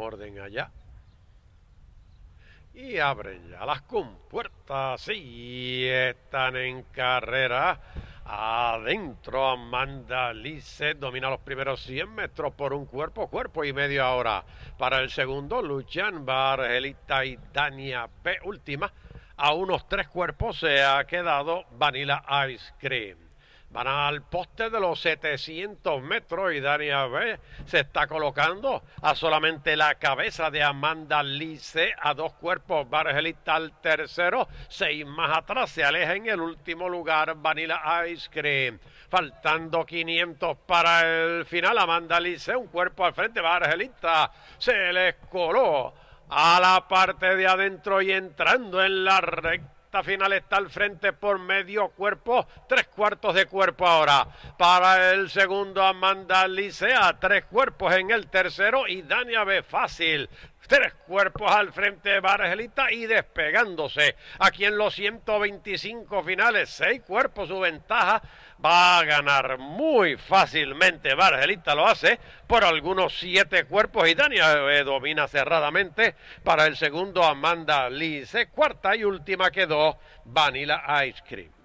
Orden allá. Y abren ya las compuertas y están en carrera. Adentro, Amanda Lice domina los primeros 100 metros por un cuerpo, cuerpo y medio ahora. Para el segundo, luchan Bargelita y Dania P. Última. A unos tres cuerpos se ha quedado Vanilla Ice Cream. Van al poste de los 700 metros y daniel B. se está colocando a solamente la cabeza de Amanda Lice a dos cuerpos. Bargelita al tercero, seis más atrás. Se aleja en el último lugar Vanilla Ice Cream. Faltando 500 para el final. Amanda Lice, un cuerpo al frente. Bargelita se les coló a la parte de adentro y entrando en la recta esta final está al frente por medio cuerpo, tres cuartos de cuerpo ahora. Para el segundo, Amanda Licea, tres cuerpos en el tercero y Dania B. Fácil. Tres cuerpos al frente de Bargelita y despegándose. Aquí en los 125 finales, seis cuerpos su ventaja. Va a ganar muy fácilmente. Bargelita lo hace por algunos siete cuerpos. Y Dania eh, domina cerradamente. Para el segundo, Amanda Lice. Cuarta y última quedó Vanilla Ice Cream.